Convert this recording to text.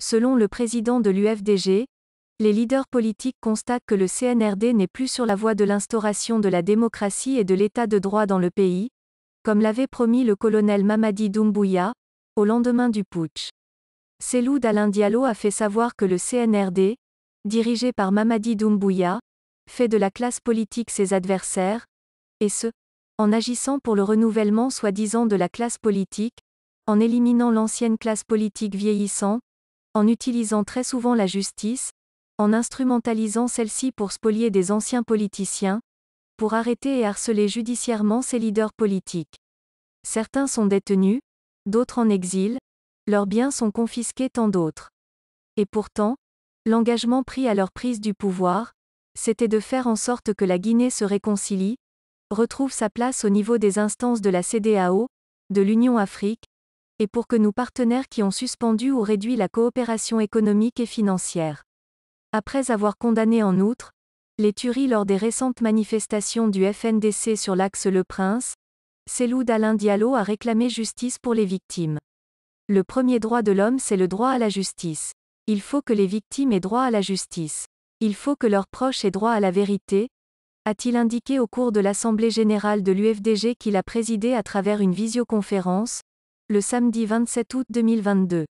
Selon le président de l'UFDG, les leaders politiques constatent que le CNRD n'est plus sur la voie de l'instauration de la démocratie et de l'état de droit dans le pays, comme l'avait promis le colonel Mamadi Doumbouya, au lendemain du putsch. Seloud Alain Diallo a fait savoir que le CNRD, dirigé par Mamadi Doumbouya, fait de la classe politique ses adversaires, et ce, en agissant pour le renouvellement soi-disant de la classe politique, en éliminant l'ancienne classe politique vieillissante, en utilisant très souvent la justice, en instrumentalisant celle-ci pour spolier des anciens politiciens, pour arrêter et harceler judiciairement ses leaders politiques. Certains sont détenus, d'autres en exil, leurs biens sont confisqués tant d'autres. Et pourtant, l'engagement pris à leur prise du pouvoir, c'était de faire en sorte que la Guinée se réconcilie, retrouve sa place au niveau des instances de la CDAO, de l'Union Afrique, et pour que nos partenaires qui ont suspendu ou réduit la coopération économique et financière. Après avoir condamné en outre les tueries lors des récentes manifestations du FNDC sur l'axe Le Prince, Célou d'Alain Diallo a réclamé justice pour les victimes. Le premier droit de l'homme, c'est le droit à la justice. Il faut que les victimes aient droit à la justice. Il faut que leurs proches aient droit à la vérité, a-t-il indiqué au cours de l'Assemblée générale de l'UFDG qu'il a présidé à travers une visioconférence, le samedi 27 août 2022.